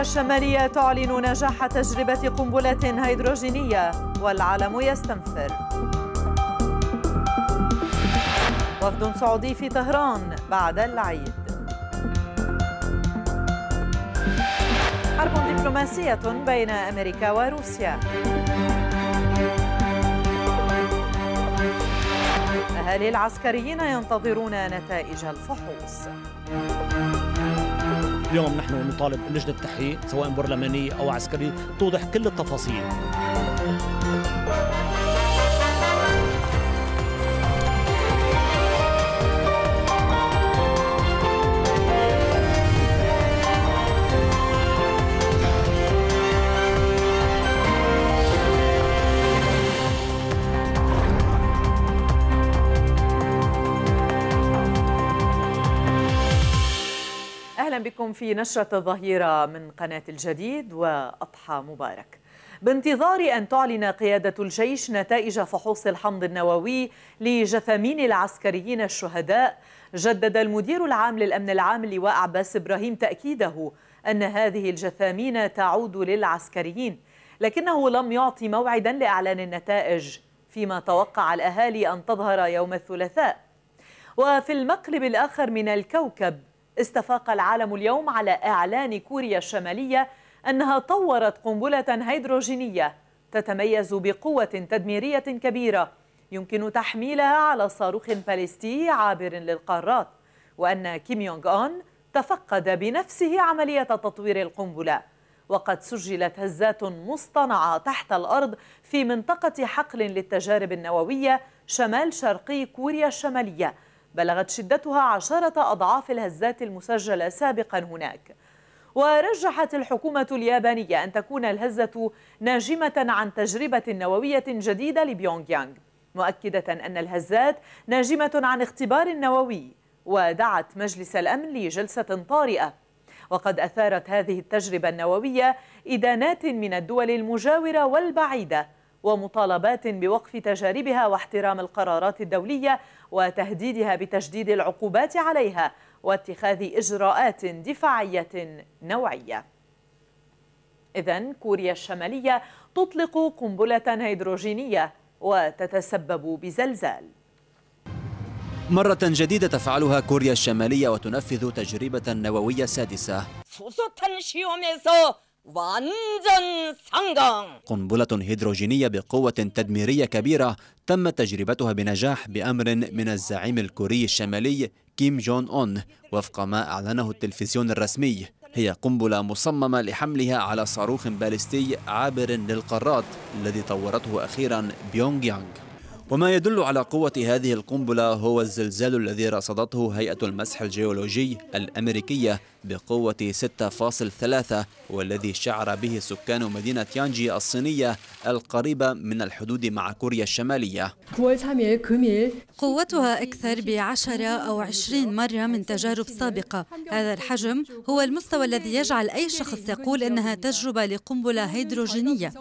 الشمالية تعلن نجاح تجربة قنبلة هيدروجينية والعالم يستنفر وفد سعودي في طهران بعد العيد حرب دبلوماسية بين أمريكا وروسيا أهالي العسكريين ينتظرون نتائج الفحوص اليوم نحن نطالب لجنة التحقيق سواء برلمانية أو عسكرية توضح كل التفاصيل أهلا بكم في نشرة الظهيرة من قناة الجديد وأضحى مبارك بانتظار أن تعلن قيادة الجيش نتائج فحوص الحمض النووي لجثامين العسكريين الشهداء جدد المدير العام للأمن العام اللواء عباس إبراهيم تأكيده أن هذه الجثامين تعود للعسكريين لكنه لم يعطي موعدا لإعلان النتائج فيما توقع الأهالي أن تظهر يوم الثلاثاء وفي المقلب الآخر من الكوكب استفاق العالم اليوم على إعلان كوريا الشمالية أنها طورت قنبلة هيدروجينية تتميز بقوة تدميرية كبيرة يمكن تحميلها على صاروخ باليستي عابر للقارات وأن كيم يونغ أون تفقد بنفسه عملية تطوير القنبلة وقد سجلت هزات مصطنعة تحت الأرض في منطقة حقل للتجارب النووية شمال شرقي كوريا الشمالية بلغت شدتها عشرة أضعاف الهزات المسجلة سابقا هناك ورجحت الحكومة اليابانية أن تكون الهزة ناجمة عن تجربة نووية جديدة لبيونغ يانغ مؤكدة أن الهزات ناجمة عن اختبار نووي ودعت مجلس الأمن لجلسة طارئة وقد أثارت هذه التجربة النووية إدانات من الدول المجاورة والبعيدة ومطالبات بوقف تجاربها واحترام القرارات الدولية وتهديدها بتشديد العقوبات عليها واتخاذ إجراءات دفاعية نوعية إذا كوريا الشمالية تطلق قنبلة هيدروجينية وتتسبب بزلزال مرة جديدة تفعلها كوريا الشمالية وتنفذ تجربة نووية سادسة 완전 قنبلة هيدروجينية بقوة تدميرية كبيرة تم تجربتها بنجاح بأمر من الزعيم الكوري الشمالي كيم جون أون وفق ما أعلنه التلفزيون الرسمي هي قنبلة مصممة لحملها على صاروخ باليستي عابر للقارات الذي طورته أخيرا بيونغ يانغ وما يدل على قوة هذه القنبلة هو الزلزال الذي رصدته هيئة المسح الجيولوجي الأمريكية بقوة 6.3 والذي شعر به سكان مدينة يانجي الصينية القريبة من الحدود مع كوريا الشمالية قوتها أكثر بعشرة أو عشرين مرة من تجارب سابقة هذا الحجم هو المستوى الذي يجعل أي شخص يقول إنها تجربة لقنبلة هيدروجينية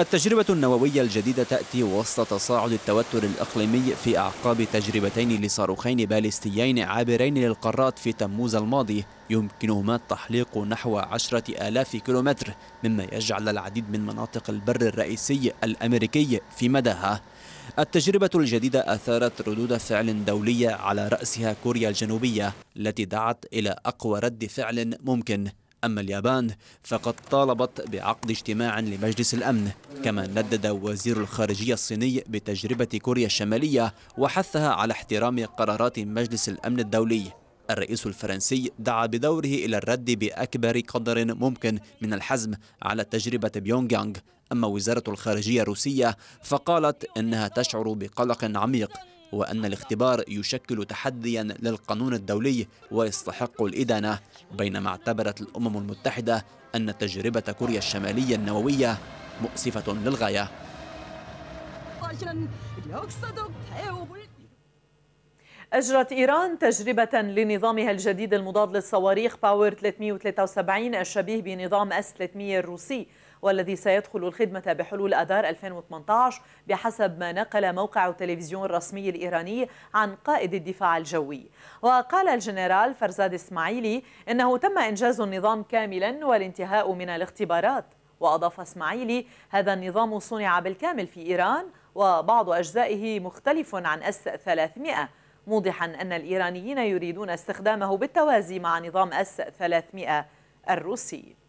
التجربة النووية الجديدة تأتي وسط تصاعد التوتر الإقليمي في أعقاب تجربتين لصاروخين باليستيين عابرين للقارات في تموز الماضي يمكنهما التحليق نحو عشرة آلاف كيلومتر مما يجعل العديد من مناطق البر الرئيسي الأمريكي في مداها التجربة الجديدة أثارت ردود فعل دولية على رأسها كوريا الجنوبية التي دعت إلى أقوى رد فعل ممكن أما اليابان فقد طالبت بعقد اجتماع لمجلس الأمن كما ندد وزير الخارجية الصيني بتجربة كوريا الشمالية وحثها على احترام قرارات مجلس الأمن الدولي الرئيس الفرنسي دعا بدوره إلى الرد بأكبر قدر ممكن من الحزم على تجربة بيونغ يانغ أما وزارة الخارجية الروسية فقالت إنها تشعر بقلق عميق وأن الاختبار يشكل تحديا للقانون الدولي ويستحق الإدانة بينما اعتبرت الأمم المتحدة أن تجربة كوريا الشمالية النووية مؤسفة للغاية أجرت إيران تجربة لنظامها الجديد المضاد للصواريخ باور 373 الشبيه بنظام أس 300 الروسي والذي سيدخل الخدمة بحلول أذار 2018 بحسب ما نقل موقع التلفزيون الرسمي الإيراني عن قائد الدفاع الجوي وقال الجنرال فرزاد إسماعيلي إنه تم إنجاز النظام كاملا والانتهاء من الاختبارات وأضاف إسماعيلي هذا النظام صنع بالكامل في إيران وبعض أجزائه مختلف عن أس 300 موضحا أن الإيرانيين يريدون استخدامه بالتوازي مع نظام أس 300 الروسي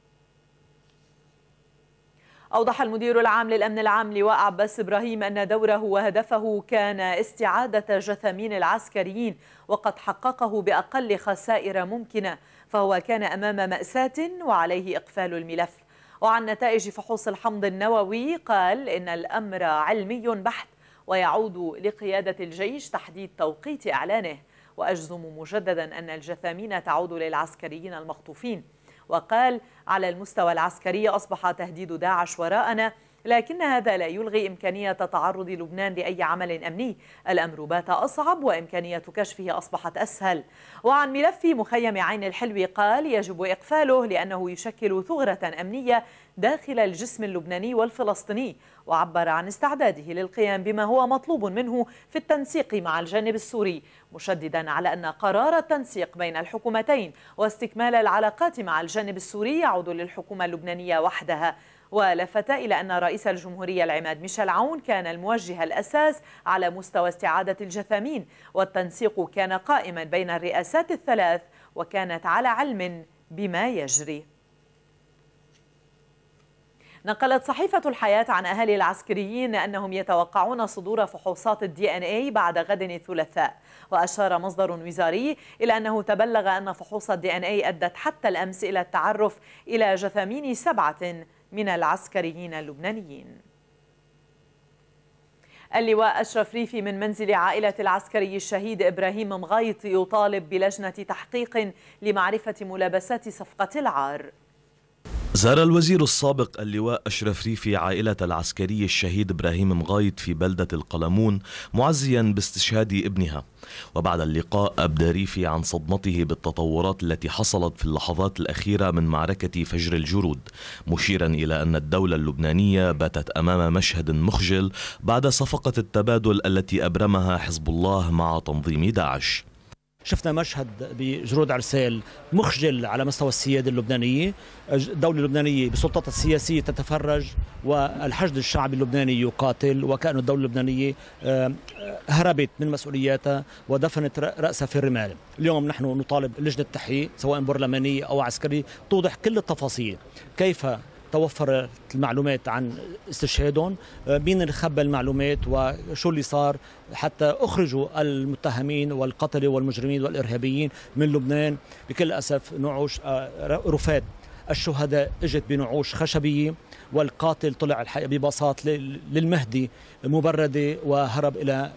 أوضح المدير العام للأمن العام لواء عباس إبراهيم أن دوره وهدفه كان استعادة جثامين العسكريين وقد حققه بأقل خسائر ممكنة فهو كان أمام مأساة وعليه إقفال الملف وعن نتائج فحوص الحمض النووي قال إن الأمر علمي بحت ويعود لقيادة الجيش تحديد توقيت إعلانه وأجزم مجددا أن الجثامين تعود للعسكريين المخطوفين وقال على المستوى العسكري أصبح تهديد داعش وراءنا لكن هذا لا يلغي إمكانية تعرض لبنان لأي عمل أمني الأمر بات أصعب وإمكانية كشفه أصبحت أسهل وعن ملف مخيم عين الحلوي قال يجب إقفاله لأنه يشكل ثغرة أمنية داخل الجسم اللبناني والفلسطيني وعبر عن استعداده للقيام بما هو مطلوب منه في التنسيق مع الجانب السوري مشددا على أن قرار التنسيق بين الحكومتين واستكمال العلاقات مع الجانب السوري يعود للحكومة اللبنانية وحدها ولفت إلى أن رئيس الجمهورية العماد ميشيل عون كان الموجه الأساس على مستوى استعادة الجثامين والتنسيق كان قائما بين الرئاسات الثلاث وكانت على علم بما يجري نقلت صحيفة الحياة عن أهالي العسكريين أنهم يتوقعون صدور فحوصات الدي ان اي بعد غد الثلاثاء وأشار مصدر وزاري إلى أنه تبلغ أن فحوص الدي ان اي أدت حتى الأمس إلى التعرف إلى جثامين سبعة من العسكريين اللبنانيين اللواء أشرف ريفي من منزل عائلة العسكري الشهيد إبراهيم مغايط يطالب بلجنة تحقيق لمعرفة ملابسات صفقة العار زار الوزير السابق اللواء أشرف ريفي عائلة العسكري الشهيد إبراهيم مغايد في بلدة القلمون معزيا باستشهاد ابنها وبعد اللقاء أبدى ريفي عن صدمته بالتطورات التي حصلت في اللحظات الأخيرة من معركة فجر الجرود مشيرا إلى أن الدولة اللبنانية باتت أمام مشهد مخجل بعد صفقة التبادل التي أبرمها حزب الله مع تنظيم داعش شفنا مشهد بجرود عرسال مخجل على مستوى السيادة اللبنانية الدولة اللبنانية بسلطتها السياسية تتفرج والحشد الشعبي اللبناني يقاتل وكأن الدولة اللبنانية آه، هربت من مسؤولياتها ودفنت رأسها في الرمال اليوم نحن نطالب لجنة تحقيق سواء برلمانية أو عسكرية توضح كل التفاصيل كيف توفرت المعلومات عن استشهادهم آه، مين اللي خبى المعلومات وشو اللي صار حتى أخرجوا المتهمين والقتلة والمجرمين والإرهابيين من لبنان بكل أسف نعوش آه، رفات الشهداء اجت بنعوش خشبيه والقاتل طلع الحقيقه ببساط للمهدي مبرده وهرب الى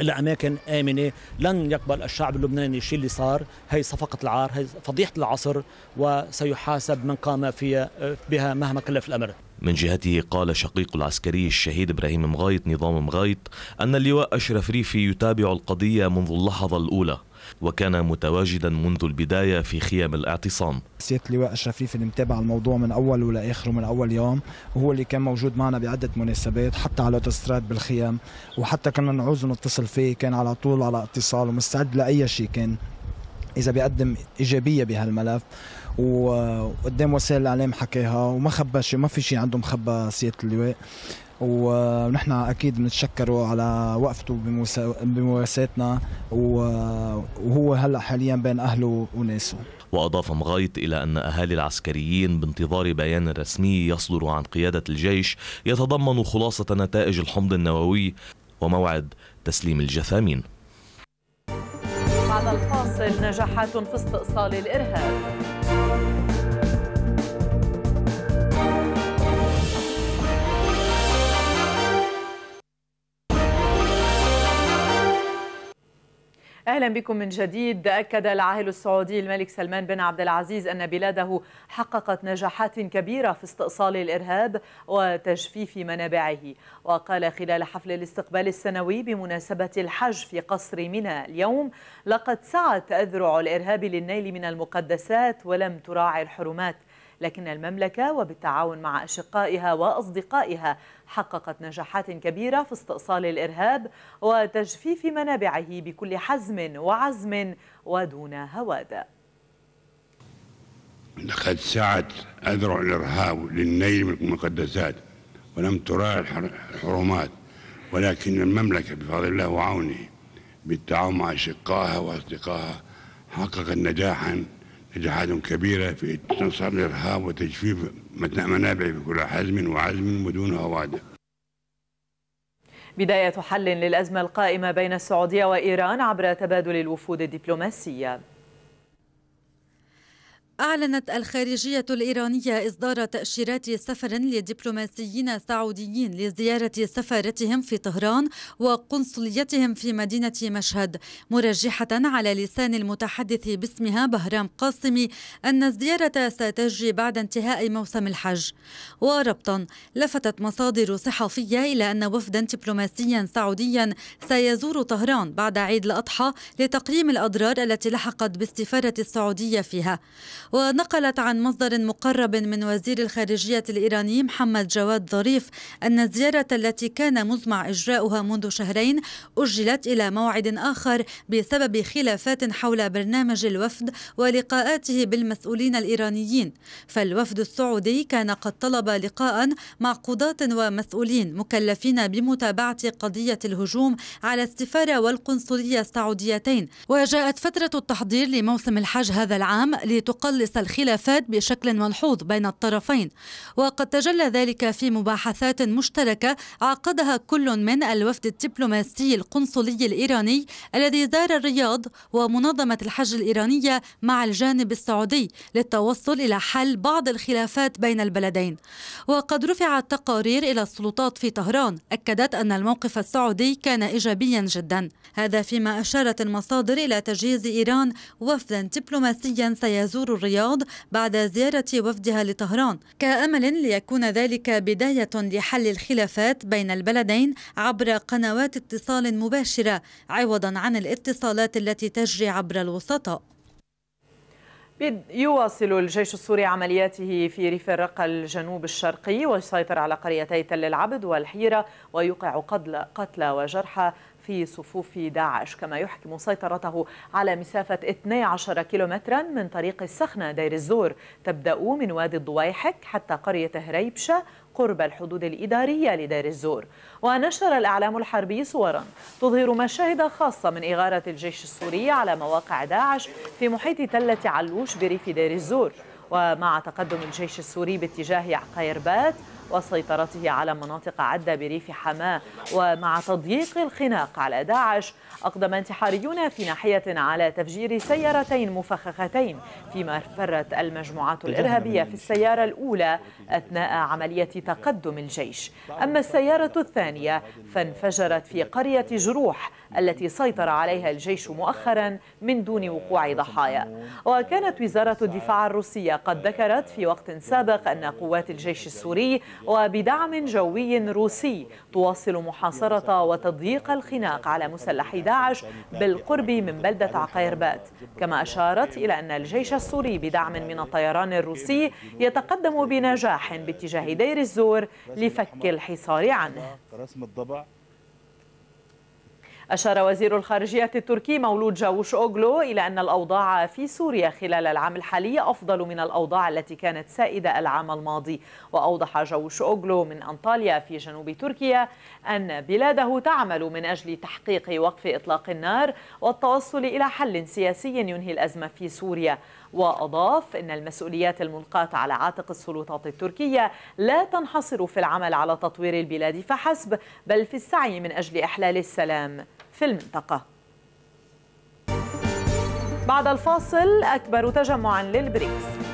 الأماكن آمنة لن يقبل الشعب اللبناني الشيء اللي صار هي صفقة العار هي فضيحة العصر وسيحاسب من قام فيها بها مهما كلف الأمر من جهته قال شقيق العسكري الشهيد إبراهيم مغايط نظام مغايط أن اللواء أشرف ريفي يتابع القضية منذ اللحظة الأولى وكان متواجدا منذ البداية في خيام الاعتصام سيادة اللواء الشريف اللي متابع الموضوع من أوله لآخره من أول يوم وهو اللي كان موجود معنا بعدة مناسبات حتى على الأوتوستراد بالخيام وحتى كنا نعوز ونتصل فيه كان على طول على اتصال ومستعد لأي شيء كان إذا بيقدم إيجابية بهالملف وقدام وسائل الاعلام حكاها وما خبى شيء ما في شيء عنده مخبى سياده اللواء ونحن اكيد بنتشكره على وقفته بمواساتنا وهو هلا حاليا بين اهله وناسه واضاف مغايط الى ان اهالي العسكريين بانتظار بيان رسمي يصدر عن قياده الجيش يتضمن خلاصه نتائج الحمض النووي وموعد تسليم الجثامين بعد الفاصل نجاحات في استئصال الارهاب أهلا بكم من جديد أكد العاهل السعودي الملك سلمان بن عبد العزيز أن بلاده حققت نجاحات كبيرة في استئصال الإرهاب وتجفيف منابعه وقال خلال حفل الاستقبال السنوي بمناسبة الحج في قصر منى اليوم لقد سعت أذرع الإرهاب للنيل من المقدسات ولم تراعي الحرمات لكن المملكة وبالتعاون مع أشقائها وأصدقائها حققت نجاحات كبيرة في استئصال الإرهاب وتجفيف منابعه بكل حزم وعزم ودون هوادة لقد سعت أذرع الإرهاب للنيل من المقدسات ولم تراعي الحرمات ولكن المملكة بفضل الله وعونه بالتعاون مع أشقائها وأصدقائها حققت نجاحا إجحاد كبيرة في تنصر الإرهاب وتجفيف منابع بكل حزم وعزم بدون هوادة بداية حل للأزمة القائمة بين السعودية وإيران عبر تبادل الوفود الدبلوماسية أعلنت الخارجية الإيرانية إصدار تأشيرات سفر لدبلوماسيين سعوديين لزيارة سفارتهم في طهران وقنصليتهم في مدينة مشهد مرجحة على لسان المتحدث باسمها بهرام قاسمي أن الزيارة ستجري بعد انتهاء موسم الحج وربطا لفتت مصادر صحفية إلى أن وفدا دبلوماسيا سعوديا سيزور طهران بعد عيد الأضحى لتقييم الأضرار التي لحقت بالسفارة السعودية فيها ونقلت عن مصدر مقرب من وزير الخارجية الإيراني محمد جواد ظريف أن الزيارة التي كان مزمع إجراؤها منذ شهرين أجلت إلى موعد آخر بسبب خلافات حول برنامج الوفد ولقاءاته بالمسؤولين الإيرانيين فالوفد السعودي كان قد طلب لقاء مع قضاة ومسؤولين مكلفين بمتابعة قضية الهجوم على السفارة والقنصلية السعوديتين وجاءت فترة التحضير لموسم الحج هذا العام لتقلل تفلس الخلافات بشكل ملحوظ بين الطرفين وقد تجلى ذلك في مباحثات مشتركة عقدها كل من الوفد الدبلوماسي القنصلي الإيراني الذي زار الرياض ومنظمة الحج الإيرانية مع الجانب السعودي للتوصل إلى حل بعض الخلافات بين البلدين وقد رفعت تقارير إلى السلطات في طهران أكدت أن الموقف السعودي كان إيجابيا جدا هذا فيما أشارت المصادر إلى تجهيز إيران وفدا دبلوماسيا سيزور الرياض الرياض بعد زيارة وفدها لطهران كأمل ليكون ذلك بداية لحل الخلافات بين البلدين عبر قنوات اتصال مباشرة عوضا عن الاتصالات التي تجري عبر الوسطاء يواصل الجيش السوري عملياته في ريف الرقة الجنوب الشرقي ويسيطر على قريتي تل العبد والحيرة ويوقع قتلى وجرحى في صفوف داعش كما يحكم سيطرته على مسافة 12 كيلومترا من طريق السخنة دير الزور تبدأ من وادي الضويحك حتى قرية هريبشة قرب الحدود الإدارية لدير الزور ونشر الإعلام الحربي صورا تظهر مشاهد خاصة من إغارة الجيش السوري على مواقع داعش في محيط تلة علوش بريف دير الزور ومع تقدم الجيش السوري باتجاه عقيربات وسيطرته على مناطق عدة بريف حماة ومع تضييق الخناق على داعش أقدم انتحاريون في ناحية على تفجير سيارتين مفخختين فيما فرت المجموعات الإرهابية في السيارة الأولى أثناء عملية تقدم الجيش أما السيارة الثانية فانفجرت في قرية جروح التي سيطر عليها الجيش مؤخرا من دون وقوع ضحايا وكانت وزارة الدفاع الروسية قد ذكرت في وقت سابق أن قوات الجيش السوري وبدعم جوي روسي تواصل محاصرة وتضييق الخناق على مسلحي داعش بالقرب من بلدة عقيربات كما أشارت إلى أن الجيش السوري بدعم من الطيران الروسي يتقدم بنجاح باتجاه دير الزور لفك الحصار عنه أشار وزير الخارجية التركي مولود جاوش أوغلو إلى أن الأوضاع في سوريا خلال العام الحالي أفضل من الأوضاع التي كانت سائدة العام الماضي وأوضح جاوش أوغلو من أنطاليا في جنوب تركيا أن بلاده تعمل من أجل تحقيق وقف إطلاق النار والتوصل إلى حل سياسي ينهي الأزمة في سوريا وأضاف أن المسؤوليات الملقاة على عاتق السلطات التركية لا تنحصر في العمل على تطوير البلاد فحسب بل في السعي من أجل إحلال السلام في المنطقة بعد الفاصل أكبر تجمعا للبريكس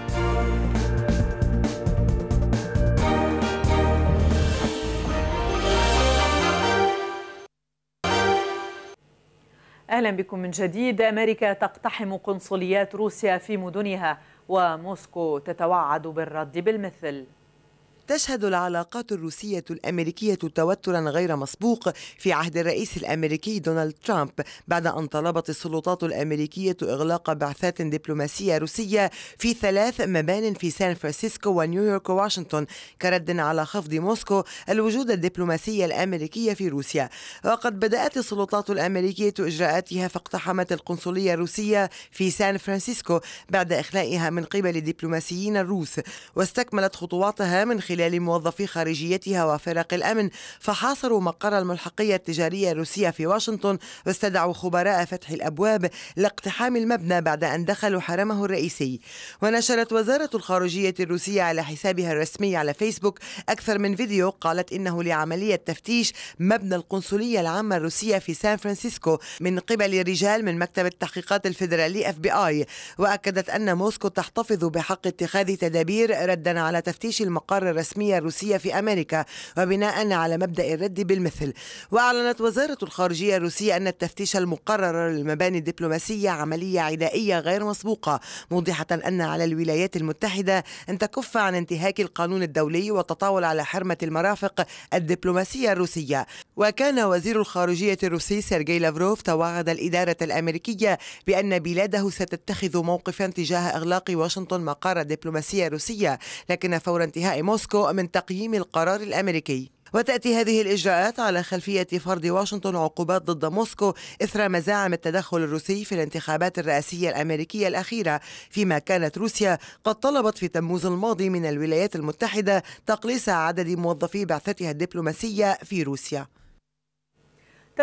أهلا بكم من جديد أمريكا تقتحم قنصليات روسيا في مدنها وموسكو تتوعد بالرد بالمثل تشهد العلاقات الروسية الأمريكية توترا غير مسبوق في عهد الرئيس الأمريكي دونالد ترامب بعد أن طلبت السلطات الأمريكية إغلاق بعثات دبلوماسية روسية في ثلاث مبان في سان فرانسيسكو ونيويورك وواشنطن كرد على خفض موسكو الوجود الدبلوماسي الأمريكي في روسيا وقد بدأت السلطات الأمريكية إجراءاتها فاقتحمت القنصلية الروسية في سان فرانسيسكو بعد إخلائها من قبل الدبلوماسيين الروس واستكملت خطواتها من خلال خلال موظفي خارجيتها وفرق الأمن فحاصروا مقر الملحقية التجارية الروسية في واشنطن واستدعوا خبراء فتح الأبواب لاقتحام المبنى بعد أن دخلوا حرمه الرئيسي ونشرت وزارة الخارجية الروسية على حسابها الرسمي على فيسبوك أكثر من فيديو قالت إنه لعملية تفتيش مبنى القنصلية العامة الروسية في سان فرانسيسكو من قبل رجال من مكتب التحقيقات الفيدرالي اف بي اي وأكدت أن موسكو تحتفظ بحق اتخاذ تدابير ردا على تفتيش المقر الرسمي الرسمية الروسية في أمريكا وبناء على مبدأ الرد بالمثل وأعلنت وزارة الخارجية الروسية أن التفتيش المقرر للمباني الدبلوماسية عملية عدائية غير مسبوقة موضحة أن على الولايات المتحدة أن تكف عن انتهاك القانون الدولي والتطاول على حرمة المرافق الدبلوماسية الروسية وكان وزير الخارجية الروسي سيرجي لافروف توعد الإدارة الأمريكية بأن بلاده ستتخذ موقفا تجاه إغلاق واشنطن مقر الدبلوماسية الروسية لكن فور انتهاء موسكو من تقييم القرار الامريكي وتأتي هذه الإجراءات على خلفية فرض واشنطن عقوبات ضد موسكو إثر مزاعم التدخل الروسي في الانتخابات الرئاسية الأمريكية الأخيرة فيما كانت روسيا قد طلبت في تموز الماضي من الولايات المتحدة تقليص عدد موظفي بعثتها الدبلوماسية في روسيا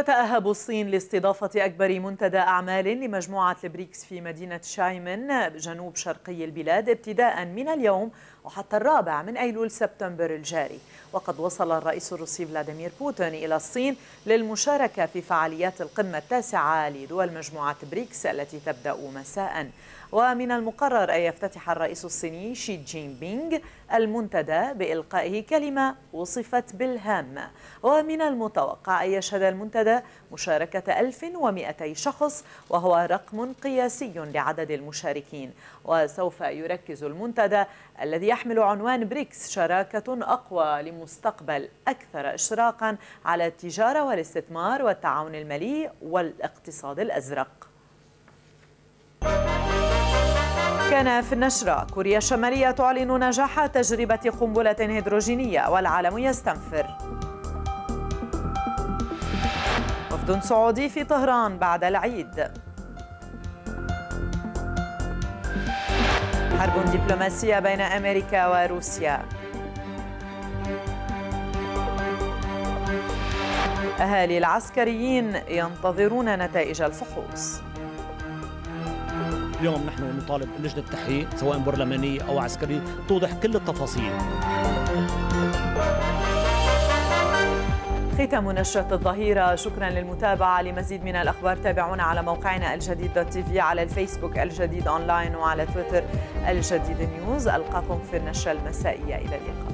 تتأهب الصين لاستضافة أكبر منتدى أعمال لمجموعة البريكس في مدينة شايمن جنوب شرقي البلاد ابتداء من اليوم وحتى الرابع من أيلول سبتمبر الجاري وقد وصل الرئيس الروسي فلاديمير بوتين إلى الصين للمشاركة في فعاليات القمة التاسعة لدول مجموعة بريكس التي تبدأ مساء ومن المقرر أن يفتتح الرئيس الصيني شي جين بينغ المنتدى بإلقائه كلمة وصفت بالهامة ومن المتوقع أن يشهد المنتدى مشاركة 1200 شخص وهو رقم قياسي لعدد المشاركين وسوف يركز المنتدى الذي يحمل عنوان بريكس شراكة أقوى لمستقبل أكثر إشراقا على التجارة والاستثمار والتعاون المالي والاقتصاد الأزرق كان في النشرة كوريا الشمالية تعلن نجاح تجربة قنبلة هيدروجينية والعالم يستنفر وفد سعودي في طهران بعد العيد حرب دبلوماسية بين أمريكا وروسيا أهالي العسكريين ينتظرون نتائج الفحوص اليوم نحن نطالب لجنة التحقيق سواء برلمانية أو عسكرية توضح كل التفاصيل ختام نشرة الظهيرة شكرا للمتابعة لمزيد من الأخبار تابعونا على موقعنا الجديد دوت تي في على الفيسبوك الجديد أونلاين وعلى تويتر الجديد نيوز ألقاكم في النشرة المسائية إلى اللقاء